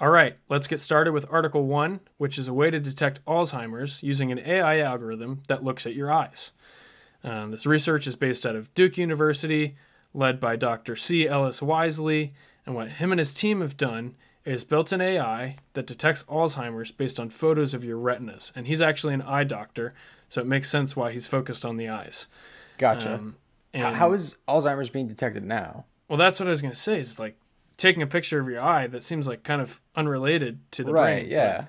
All right, let's get started with Article 1, which is a way to detect Alzheimer's using an AI algorithm that looks at your eyes. Um, this research is based out of Duke University, led by Dr. C. Ellis Wisely, and what him and his team have done is built an AI that detects Alzheimer's based on photos of your retinas. And he's actually an eye doctor, so it makes sense why he's focused on the eyes. Gotcha. Um, and, how is Alzheimer's being detected now? Well, that's what I was going to say. Is like taking a picture of your eye that seems like kind of unrelated to the right, brain. Yeah.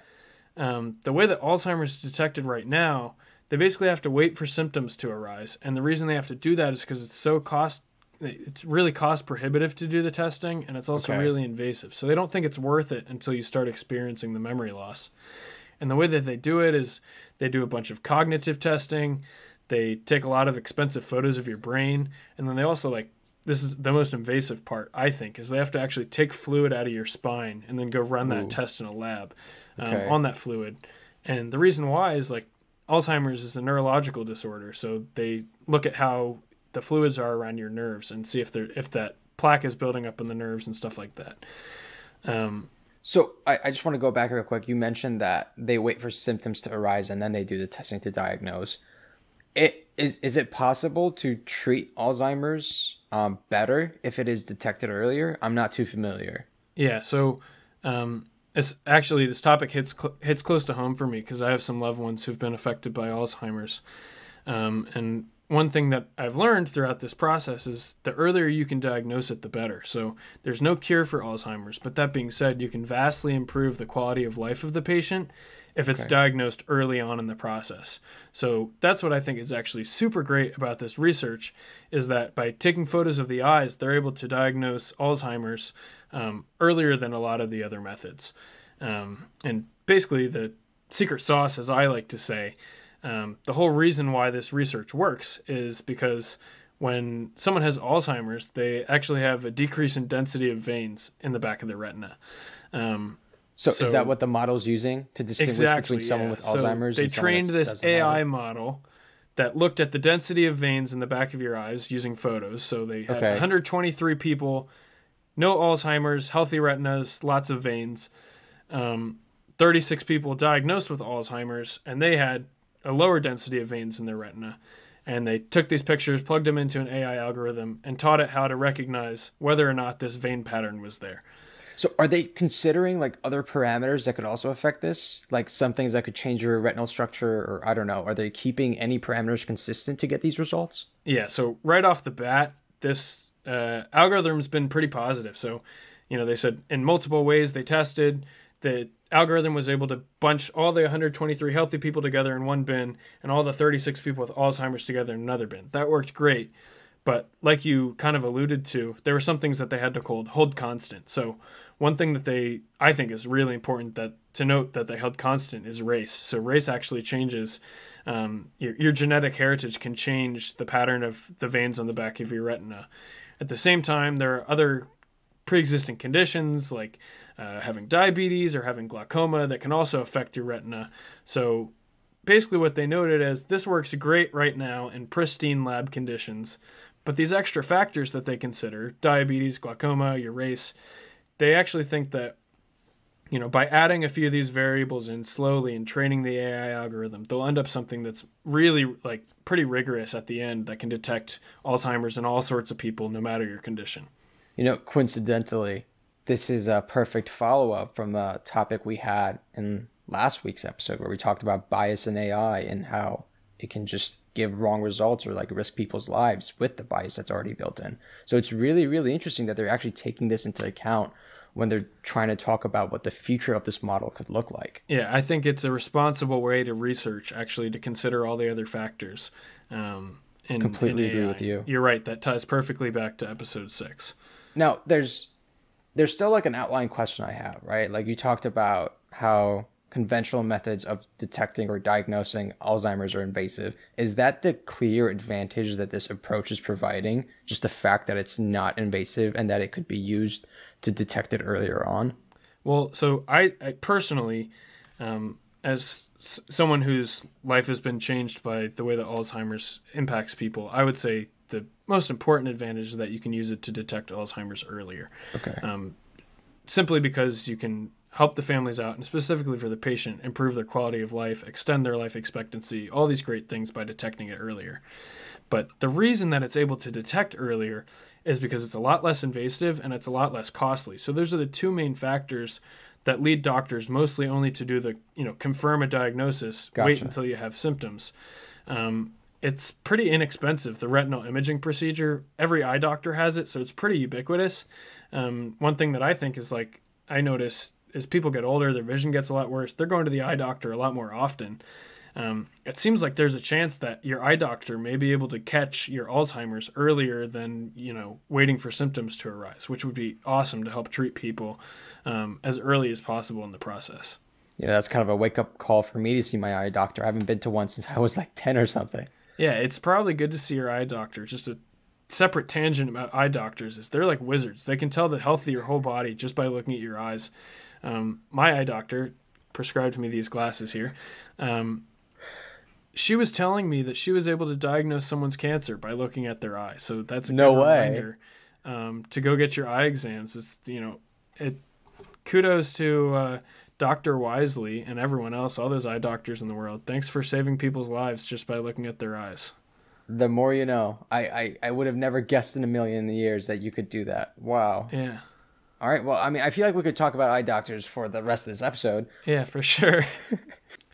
But, um, the way that Alzheimer's is detected right now, they basically have to wait for symptoms to arise, and the reason they have to do that is because it's so cost. It's really cost prohibitive to do the testing, and it's also okay. really invasive. So they don't think it's worth it until you start experiencing the memory loss. And the way that they do it is they do a bunch of cognitive testing. They take a lot of expensive photos of your brain, and then they also like this is the most invasive part i think is they have to actually take fluid out of your spine and then go run that test in a lab um, okay. on that fluid and the reason why is like alzheimer's is a neurological disorder so they look at how the fluids are around your nerves and see if they're if that plaque is building up in the nerves and stuff like that um, so I, I just want to go back real quick you mentioned that they wait for symptoms to arise and then they do the testing to diagnose it is is it possible to treat Alzheimer's um, better if it is detected earlier? I'm not too familiar. Yeah, so um, it's actually this topic hits cl- hits close to home for me because I have some loved ones who've been affected by Alzheimer's, um, and one thing that I've learned throughout this process is the earlier you can diagnose it, the better. So there's no cure for Alzheimer's, but that being said, you can vastly improve the quality of life of the patient if it's okay. diagnosed early on in the process. So that's what I think is actually super great about this research is that by taking photos of the eyes, they're able to diagnose Alzheimer's um, earlier than a lot of the other methods. Um, and basically, the secret sauce, as I like to say, um, the whole reason why this research works is because when someone has Alzheimer's, they actually have a decrease in density of veins in the back of their retina. Um, so, so, is that what the model's using to distinguish exactly, between someone yeah. with Alzheimer's? So they trained this AI model that looked at the density of veins in the back of your eyes using photos. So they had okay. 123 people, no Alzheimer's, healthy retinas, lots of veins. Um, 36 people diagnosed with Alzheimer's, and they had a lower density of veins in their retina. And they took these pictures, plugged them into an AI algorithm, and taught it how to recognize whether or not this vein pattern was there. So, are they considering like other parameters that could also affect this? Like some things that could change your retinal structure, or I don't know, are they keeping any parameters consistent to get these results? Yeah, so right off the bat, this uh, algorithm's been pretty positive. So, you know, they said in multiple ways they tested that algorithm was able to bunch all the 123 healthy people together in one bin and all the 36 people with Alzheimer's together in another bin. That worked great. But like you kind of alluded to, there were some things that they had to hold hold constant. So one thing that they I think is really important that to note that they held constant is race. So race actually changes. Um, your, your genetic heritage can change the pattern of the veins on the back of your retina. At the same time, there are other pre-existing conditions like uh, having diabetes or having glaucoma that can also affect your retina. So basically, what they noted is this works great right now in pristine lab conditions, but these extra factors that they consider diabetes, glaucoma, your race they actually think that you know by adding a few of these variables in slowly and training the AI algorithm, they'll end up something that's really like pretty rigorous at the end that can detect Alzheimer's in all sorts of people, no matter your condition. You know, coincidentally, this is a perfect follow up from the topic we had in last week's episode where we talked about bias in AI and how it can just give wrong results or like risk people's lives with the bias that's already built in. So it's really, really interesting that they're actually taking this into account when they're trying to talk about what the future of this model could look like. Yeah, I think it's a responsible way to research actually to consider all the other factors. Um, in, Completely in agree with you. You're right. That ties perfectly back to episode six. Now, there's there's still like an outline question I have, right? Like you talked about how conventional methods of detecting or diagnosing Alzheimer's are invasive. Is that the clear advantage that this approach is providing? Just the fact that it's not invasive and that it could be used to detect it earlier on? Well, so I, I personally, um, as someone whose life has been changed by the way that Alzheimer's impacts people, I would say the most important advantage is that you can use it to detect Alzheimer's earlier. Okay. Um, simply because you can help the families out and specifically for the patient improve their quality of life, extend their life expectancy, all these great things by detecting it earlier. But the reason that it's able to detect earlier is because it's a lot less invasive and it's a lot less costly. So those are the two main factors that lead doctors mostly only to do the, you know, confirm a diagnosis, gotcha. wait until you have symptoms. Um, it's pretty inexpensive, the retinal imaging procedure. Every eye doctor has it, so it's pretty ubiquitous. Um, one thing that I think is like, I notice as people get older, their vision gets a lot worse. They're going to the eye doctor a lot more often. Um, it seems like there's a chance that your eye doctor may be able to catch your Alzheimer's earlier than you know waiting for symptoms to arise, which would be awesome to help treat people um, as early as possible in the process. Yeah, that's kind of a wake up call for me to see my eye doctor. I haven't been to one since I was like ten or something. Yeah, it's probably good to see your eye doctor. Just a separate tangent about eye doctors is they're like wizards. They can tell the health of your whole body just by looking at your eyes. Um, my eye doctor prescribed me these glasses here. Um, she was telling me that she was able to diagnose someone's cancer by looking at their eye. So that's a no good way. reminder um, to go get your eye exams. It's you know, it kudos to uh, Dr. Wisely and everyone else, all those eye doctors in the world, thanks for saving people's lives just by looking at their eyes. The more you know. I, I, I would have never guessed in a million years that you could do that. Wow. Yeah. All right. Well, I mean, I feel like we could talk about eye doctors for the rest of this episode. Yeah, for sure.